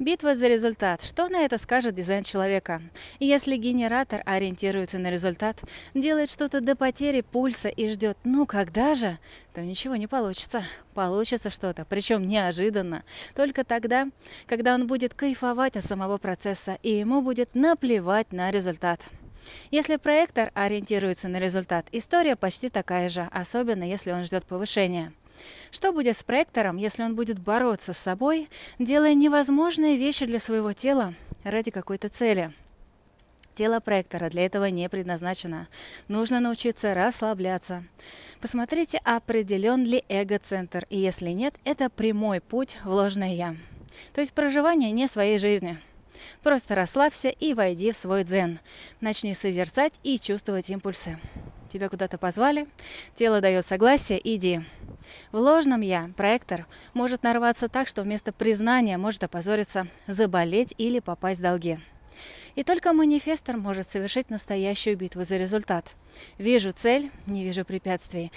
Битва за результат. Что на это скажет дизайн человека? Если генератор ориентируется на результат, делает что-то до потери пульса и ждет «ну когда же?», то ничего не получится. Получится что-то, причем неожиданно. Только тогда, когда он будет кайфовать от самого процесса и ему будет наплевать на результат. Если проектор ориентируется на результат, история почти такая же, особенно если он ждет повышения. Что будет с проектором, если он будет бороться с собой, делая невозможные вещи для своего тела ради какой-то цели? Тело проектора для этого не предназначено. Нужно научиться расслабляться. Посмотрите, определен ли эго-центр, и если нет, это прямой путь в ложное «я». То есть проживание не своей жизни. Просто расслабься и войди в свой дзен. Начни созерцать и чувствовать импульсы. Тебя куда-то позвали, тело дает согласие, иди. В ложном «я» проектор может нарваться так, что вместо признания может опозориться, заболеть или попасть в долги. И только манифестор может совершить настоящую битву за результат. Вижу цель, не вижу препятствий.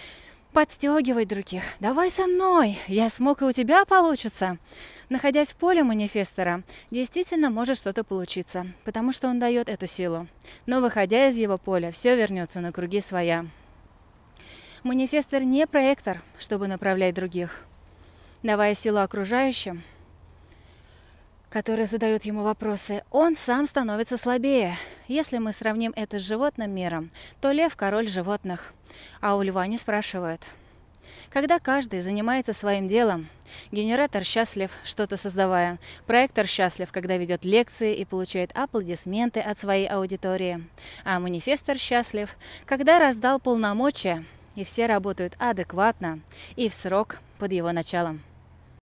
Подстегивай других. Давай со мной. Я смог, и у тебя получится. Находясь в поле манифестора, действительно может что-то получиться, потому что он дает эту силу. Но выходя из его поля, все вернется на круги своя. Манифестор не проектор, чтобы направлять других, давая силу окружающим, которые задают ему вопросы, он сам становится слабее. Если мы сравним это с животным миром, то лев – король животных, а у льва не спрашивают. Когда каждый занимается своим делом, генератор счастлив, что-то создавая, проектор счастлив, когда ведет лекции и получает аплодисменты от своей аудитории, а манифестор счастлив, когда раздал полномочия – и все работают адекватно и в срок под его началом.